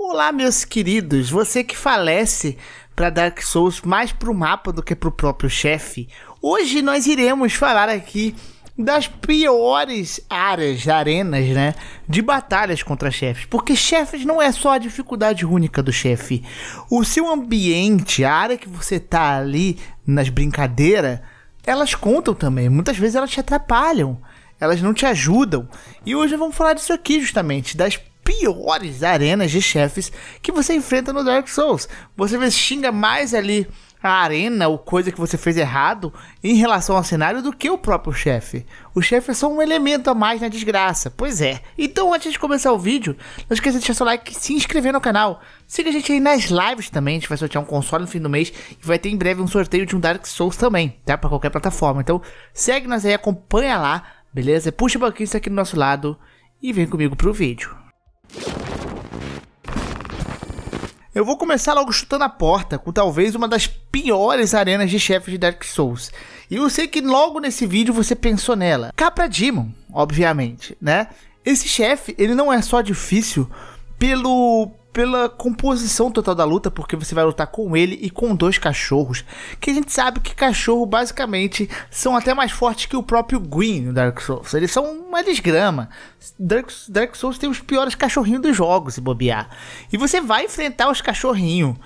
Olá, meus queridos, você que falece para Dark Souls mais pro mapa do que pro próprio chefe. Hoje nós iremos falar aqui das piores áreas, arenas, né, de batalhas contra chefes, porque chefes não é só a dificuldade única do chefe. O seu ambiente, a área que você tá ali nas brincadeiras, elas contam também. Muitas vezes elas te atrapalham elas não te ajudam. E hoje vamos falar disso aqui justamente, das piores arenas de chefes que você enfrenta no Dark Souls. Você xinga mais ali a arena ou coisa que você fez errado em relação ao cenário do que o próprio chefe. O chefe é só um elemento a mais na desgraça, pois é. Então, antes de começar o vídeo, não esqueça de deixar seu like e se inscrever no canal. Siga a gente aí nas lives também, a gente vai sortear um console no fim do mês e vai ter em breve um sorteio de um Dark Souls também, tá? Pra qualquer plataforma. Então, segue nós aí, acompanha lá, beleza? Puxa o banquinho aqui do nosso lado e vem comigo pro vídeo. Eu vou começar logo chutando a porta com talvez uma das piores arenas de chefes de Dark Souls. E eu sei que logo nesse vídeo você pensou nela. Capra Demon, obviamente, né? Esse chefe, ele não é só difícil pelo pela composição total da luta, porque você vai lutar com ele e com dois cachorros, que a gente sabe que cachorro basicamente são até mais fortes que o próprio Green no Dark Souls. Eles são uma desgrama. Dark, Dark Souls tem os piores cachorrinhos dos jogos, se bobear. E você vai enfrentar os cachorrinhos,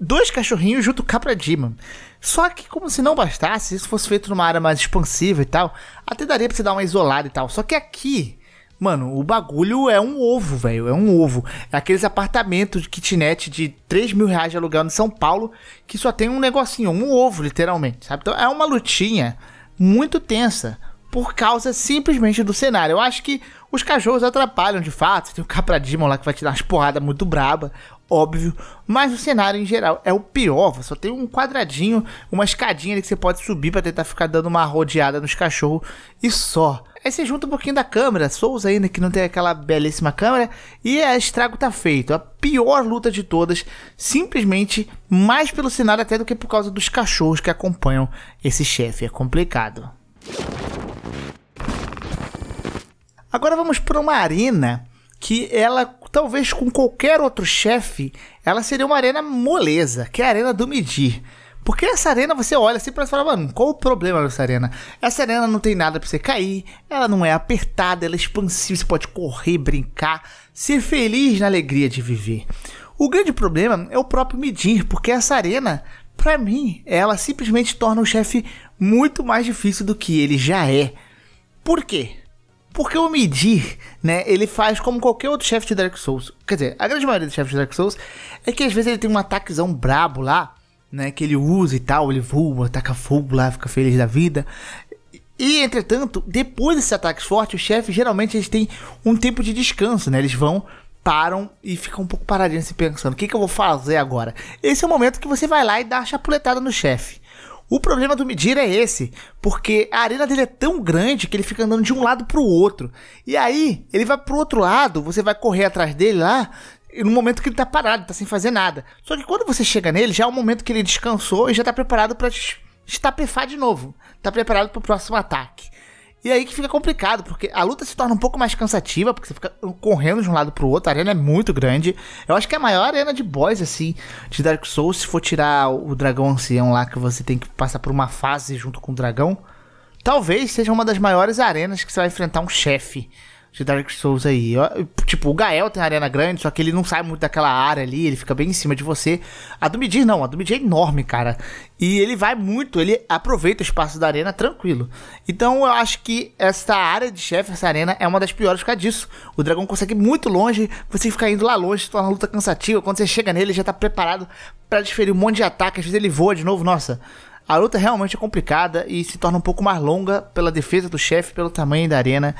dois cachorrinhos junto cá pra Demon. Só que, como se não bastasse, isso fosse feito numa área mais expansiva e tal, até daria pra você dar uma isolada e tal. Só que aqui, Mano, o bagulho é um ovo, velho. É um ovo. É aqueles apartamentos de kitnet de 3 mil reais de aluguel em São Paulo que só tem um negocinho, um ovo, literalmente, sabe? Então é uma lutinha muito tensa por causa simplesmente do cenário. Eu acho que os cachorros atrapalham de fato. Tem o Capra lá que vai te dar umas porradas muito braba, óbvio. Mas o cenário em geral é o pior. Só tem um quadradinho, uma escadinha ali que você pode subir para tentar ficar dando uma rodeada nos cachorros e só. Aí você junta um pouquinho da câmera, Souza ainda né, que não tem aquela belíssima câmera, e a estrago tá feito. A pior luta de todas, simplesmente mais pelo cenário até do que por causa dos cachorros que acompanham esse chefe. É complicado. Agora vamos para uma arena que ela, talvez com qualquer outro chefe, ela seria uma arena moleza, que é a arena do Medir. Porque essa arena você olha assim pra falar, mano, qual o problema dessa arena? Essa arena não tem nada pra você cair, ela não é apertada, ela é expansiva, você pode correr, brincar, ser feliz na alegria de viver. O grande problema é o próprio medir, porque essa arena, pra mim, ela simplesmente torna o chefe muito mais difícil do que ele já é. Por quê? Porque o medir, né, ele faz como qualquer outro chefe de Dark Souls. Quer dizer, a grande maioria dos chefes de Dark Souls é que às vezes ele tem um ataquezão brabo lá, né, que ele usa e tal, ele voa, ataca fogo lá, fica feliz da vida. E, entretanto, depois desses ataques fortes, os chefes geralmente eles têm um tempo de descanso, né? Eles vão, param e ficam um pouco paradinhos se assim, pensando: o que, que eu vou fazer agora? Esse é o momento que você vai lá e dá a chapuletada no chefe. O problema do Midir é esse, porque a arena dele é tão grande que ele fica andando de um lado pro outro. E aí, ele vai pro outro lado, você vai correr atrás dele lá, e no momento que ele tá parado, tá sem fazer nada. Só que quando você chega nele, já é o momento que ele descansou e já tá preparado para estapefar de novo. Tá preparado pro próximo ataque. E aí que fica complicado, porque a luta se torna um pouco mais cansativa, porque você fica correndo de um lado pro outro, a arena é muito grande. Eu acho que é a maior arena de boys assim, de Dark Souls, se for tirar o dragão ancião lá, que você tem que passar por uma fase junto com o dragão. Talvez seja uma das maiores arenas que você vai enfrentar um chefe de Dark Souls aí. Tipo, o Gael tem a arena grande, só que ele não sai muito daquela área ali, ele fica bem em cima de você. A do Midir não, a do Midir é enorme, cara. E ele vai muito, ele aproveita o espaço da arena tranquilo. Então eu acho que essa área de chefe, essa arena, é uma das piores por causa disso. O dragão consegue ir muito longe, você fica indo lá longe, se torna a luta cansativa. Quando você chega nele, ele já tá preparado para desferir um monte de ataque, às vezes ele voa de novo, nossa. A luta realmente é complicada e se torna um pouco mais longa pela defesa do chefe, pelo tamanho da arena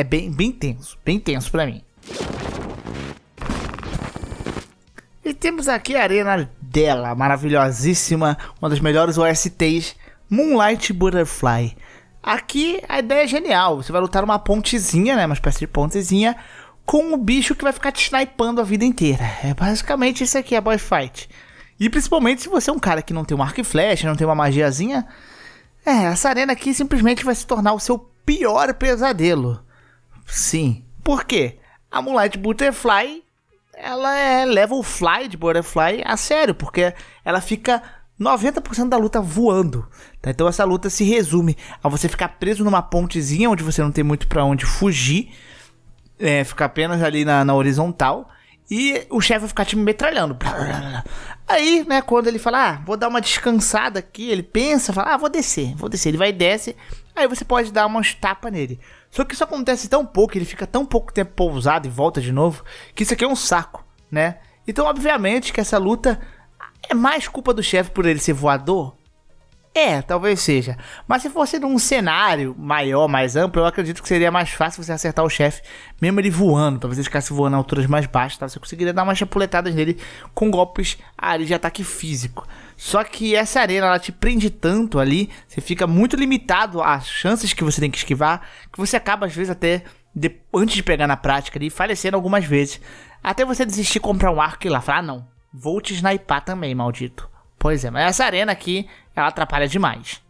é bem, bem tenso, bem tenso para mim. E temos aqui a arena dela, maravilhosíssima, uma das melhores OSTs, Moonlight Butterfly. Aqui a ideia é genial, você vai lutar uma pontezinha, né, uma espécie de pontezinha, com um bicho que vai ficar te snipando a vida inteira. É basicamente isso aqui, a boy fight. E principalmente se você é um cara que não tem um arco e flecha, não tem uma magiazinha, é, essa arena aqui simplesmente vai se tornar o seu pior pesadelo. Sim. Por quê? A Moonlight Butterfly, ela é, leva o fly de Butterfly a sério, porque ela fica 90% da luta voando. Tá? Então essa luta se resume a você ficar preso numa pontezinha onde você não tem muito para onde fugir, é, ficar apenas ali na, na horizontal e o chefe vai ficar te metralhando. Aí, né, quando ele fala, ah, vou dar uma descansada aqui, ele pensa, fala, ah, vou descer, vou descer. Ele vai e desce, aí você pode dar umas tapas nele. Só que isso acontece tão pouco, ele fica tão pouco tempo pousado e volta de novo, que isso aqui é um saco, né? Então, obviamente, que essa luta é mais culpa do chefe por ele ser voador é, talvez seja. Mas se fosse num cenário maior, mais amplo, eu acredito que seria mais fácil você acertar o chefe, mesmo ele voando. Talvez ele ficasse voando a alturas mais baixas, tá? você conseguiria dar umas chapuletadas nele com golpes ali de ataque físico. Só que essa arena ela te prende tanto ali, você fica muito limitado às chances que você tem que esquivar, que você acaba às vezes até de, antes de pegar na prática ali, falecendo algumas vezes. Até você desistir comprar um arco e lá falar: ah, não, vou te snipar também, maldito. Pois é, mas essa arena aqui, ela atrapalha demais.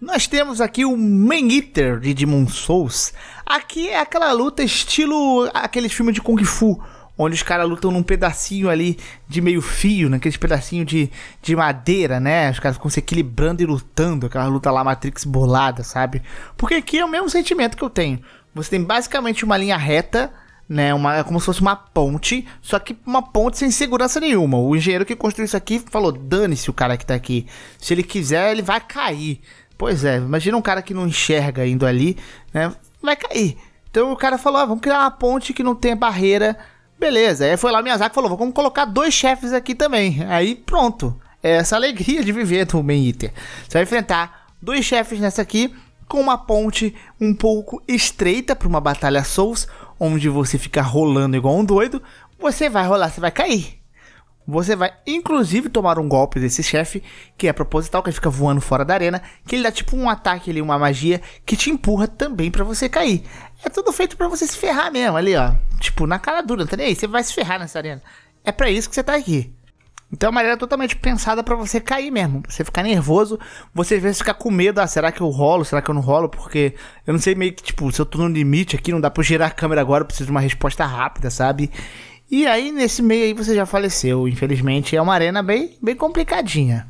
Nós temos aqui o Man Eater de Demon Souls. Aqui é aquela luta estilo aqueles filmes de Kung Fu, onde os caras lutam num pedacinho ali de meio fio, naqueles pedacinho de, de madeira, né? Os caras ficam se equilibrando e lutando, aquela luta lá Matrix bolada, sabe? Porque aqui é o mesmo sentimento que eu tenho. Você tem basicamente uma linha reta né? Uma, é como se fosse uma ponte, só que uma ponte sem segurança nenhuma. O engenheiro que construiu isso aqui falou: dane-se o cara que tá aqui. Se ele quiser, ele vai cair. Pois é, imagina um cara que não enxerga indo ali, né? Vai cair. Então o cara falou: ah, vamos criar uma ponte que não tenha barreira. Beleza. Aí foi lá o Miyazaki falou: vamos colocar dois chefes aqui também. Aí pronto. É essa alegria de viver do Main Eater. Você vai enfrentar dois chefes nessa aqui, com uma ponte um pouco estreita para uma batalha Souls onde você fica rolando igual um doido, você vai rolar, você vai cair. Você vai inclusive tomar um golpe desse chefe, que é proposital, que ele fica voando fora da arena, que ele dá tipo um ataque ali, uma magia, que te empurra também para você cair. É tudo feito para você se ferrar mesmo ali, ó. Tipo, na cara dura, não tá nem aí, você vai se ferrar nessa arena. É para isso que você tá aqui. Então é uma maneira totalmente pensada para você cair mesmo. você ficar nervoso, você às vezes ficar com medo, ah, será que eu rolo? Será que eu não rolo? Porque eu não sei meio que, tipo, se eu tô no limite aqui, não dá pra eu girar a câmera agora, eu preciso de uma resposta rápida, sabe? E aí, nesse meio aí, você já faleceu. Infelizmente, é uma arena bem, bem complicadinha.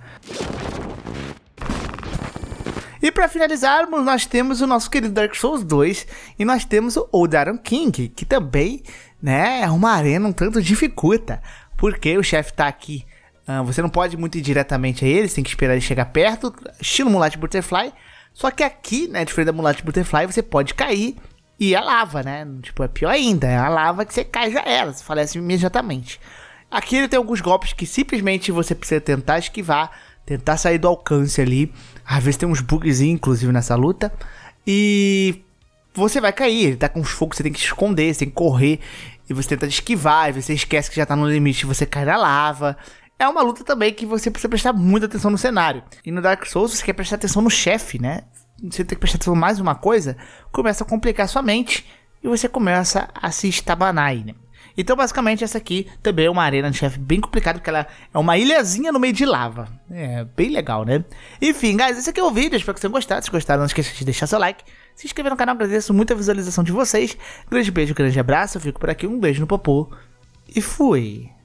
E para finalizarmos, nós temos o nosso querido Dark Souls 2 e nós temos o Old Iron King, que também né, é uma arena um tanto dificulta, porque o chefe tá aqui ah, você não pode muito ir diretamente a ele, você tem que esperar ele chegar perto, estilo Mulat Butterfly. Só que aqui, né, diferente da Mulat Butterfly, você pode cair e a lava, né? Tipo, é pior ainda, é a lava que você cai já era, você falece imediatamente. Aqui ele tem alguns golpes que simplesmente você precisa tentar esquivar, tentar sair do alcance ali. Às vezes tem uns bugs, inclusive, nessa luta. E você vai cair, ele tá com os fogos, você tem que se esconder, você tem que correr. E você tenta esquivar, e você esquece que já tá no limite, você cai na lava é uma luta também que você precisa prestar muita atenção no cenário. E no Dark Souls você quer prestar atenção no chefe, né? Você tem que prestar atenção mais uma coisa, começa a complicar sua mente e você começa a se estabanar aí, né? Então, basicamente, essa aqui também é uma arena de chefe bem complicada, porque ela é uma ilhazinha no meio de lava. É, bem legal, né? Enfim, guys, esse aqui é o vídeo. Espero que vocês tenham gostado. Se gostaram, não esqueça de deixar seu like. Se inscrever no canal, agradeço muito a visualização de vocês. Grande beijo, grande abraço. Eu fico por aqui. Um beijo no popô e fui.